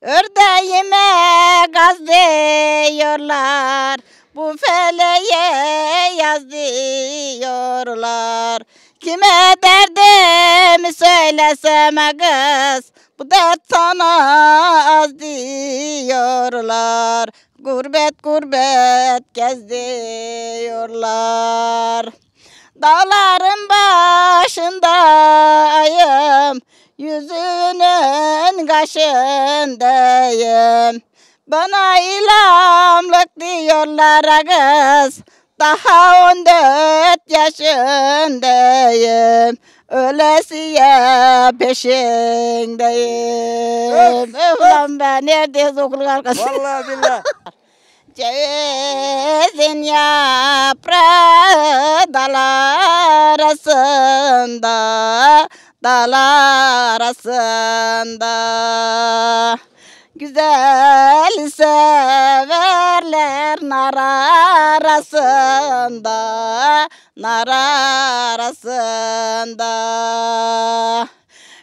Ördeğime gaz diyorlar, bu feleğe yaz diyorlar. Kime derdimi söylesem kız, bu dert sana az diyorlar. Gurbet gurbet gez diyorlar. Dağların başındayım, yüzünün kaşındayım. Bana ilamlık diyorlar kız. Daha on dört yaşındayım. Ölesiye peşindeyim. Ulan ben neredeyiz okulun arkasında. Vallahi billah. Cevizin yaprağı dal arasında dalar arasında Güzel severler nar arasında Nar arasında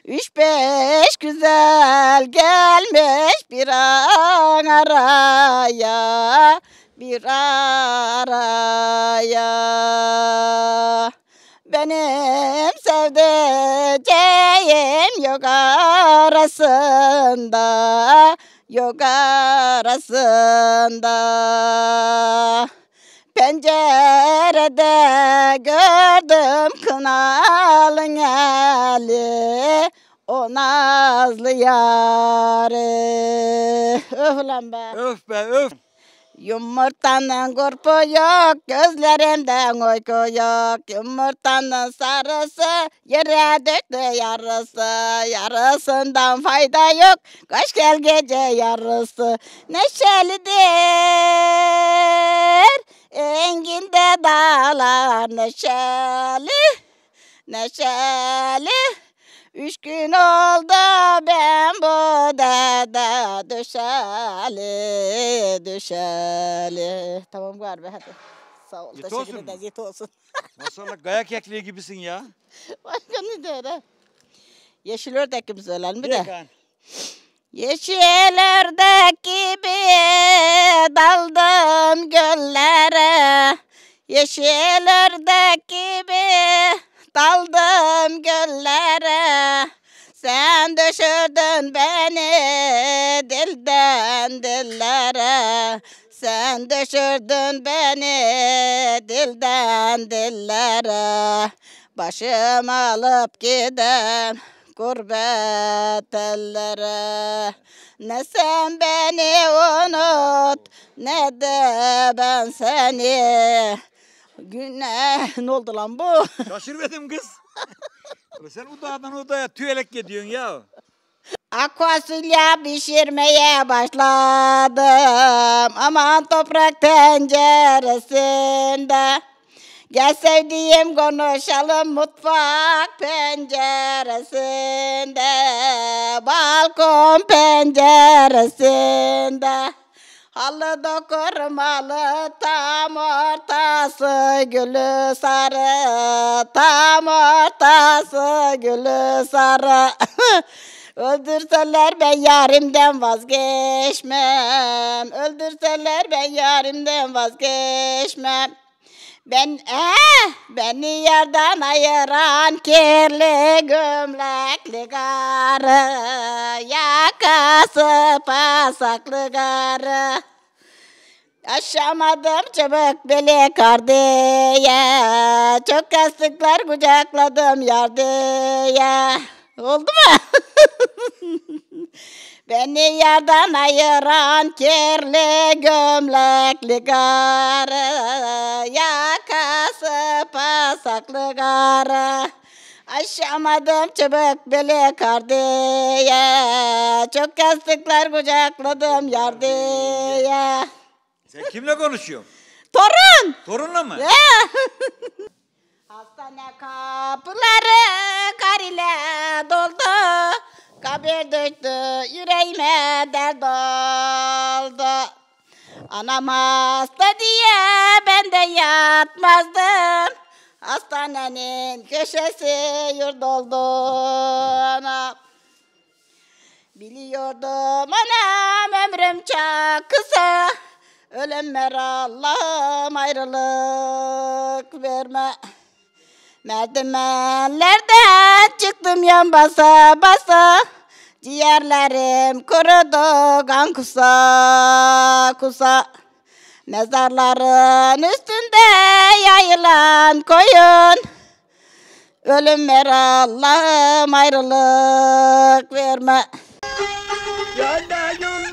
Üç beş güzel gelmiş bir an araya Bir araya benim sevdiceğim yok arasında Yok arasında Pencerede gördüm kınalın eli o nazlı yarı. Öf lan be. Öf be öf. Yumurtanın kurpu yok, gözlerimden uyku yok. Yumurtanın sarısı, yere döktü yarısı. Yarısından fayda yok, kaç gel gece yarısı. Neşelidir, enginde dağlar neşeli, neşeli. Üç gün oldu ben bu dede düşeli, düşeli. Tamam galiba hadi. Sağ ol. Yet Teşekkür olsun. ederiz. Yet olsun. Maşallah gaya kekliği gibisin ya. Başka ne der ha? Yeşil ördekimiz ölen bir de. Yekan. Yeşil ördek gibi daldım göllere. Yeşil ördek gibi daldım göllere taşırdın beni dilden dillere sen düşürdün beni dilden dillere Başım alıp giden gurbet ellere Ne sen beni unut ne de ben seni Güne ne oldu lan bu? Şaşırmadım kız. Abi sen o dağdan odaya tüyelek gidiyorsun ya. Akvasulya pişirmeye başladım aman toprak tenceresinde. Gel sevdiğim konuşalım mutfak penceresinde, balkon penceresinde. Halıda kurmalı tam ortası gülü sarı Tam ortası gülü sarı Öldürseler ben yarimden vazgeçmem Öldürseler ben yarimden vazgeçmem ben eh beni yerden ayıran kirli gömlekli garı Yakası pasaklı garı Aşamadım çabuk bile kar diye Çok kastıklar kucakladım yar diye Oldu mu? Beni yerden ayıran kirli gömlekli garı Yakası pasaklı garı Aşamadım çabuk bile kar diye Çok kastıklar kucakladım yar diye Sen kimle konuşuyorsun? Torun! Torunla mı? Hastane kapıları kar ile doldu Kabir düştü yüreğime dert oldu. Anam hasta diye ben de yatmazdım. Hastanenin köşesi yurt oldu anam. Biliyordum anam ömrüm çok kısa. Ölüm ver Allah'ım ayrılık verme. Merdivenlerden çıktım yan basa basa Ciğerlerim kurudu kan kusa kusa Mezarların üstünde yayılan koyun Ölüm ver Allah'ım ayrılık verme Yanayım